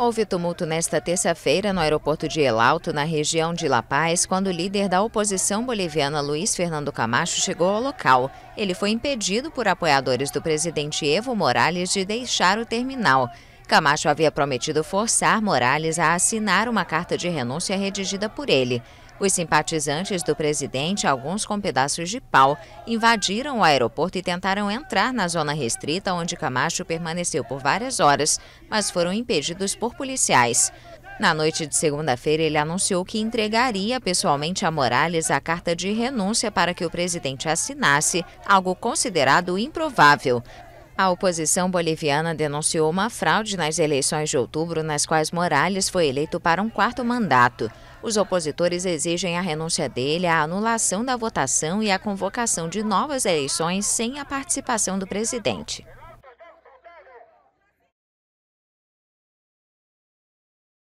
Houve tumulto nesta terça-feira no aeroporto de El Alto, na região de La Paz, quando o líder da oposição boliviana Luiz Fernando Camacho chegou ao local. Ele foi impedido por apoiadores do presidente Evo Morales de deixar o terminal. Camacho havia prometido forçar Morales a assinar uma carta de renúncia redigida por ele. Os simpatizantes do presidente, alguns com pedaços de pau, invadiram o aeroporto e tentaram entrar na zona restrita, onde Camacho permaneceu por várias horas, mas foram impedidos por policiais. Na noite de segunda-feira, ele anunciou que entregaria pessoalmente a Morales a carta de renúncia para que o presidente assinasse, algo considerado improvável. A oposição boliviana denunciou uma fraude nas eleições de outubro, nas quais Morales foi eleito para um quarto mandato. Os opositores exigem a renúncia dele, a anulação da votação e a convocação de novas eleições sem a participação do presidente.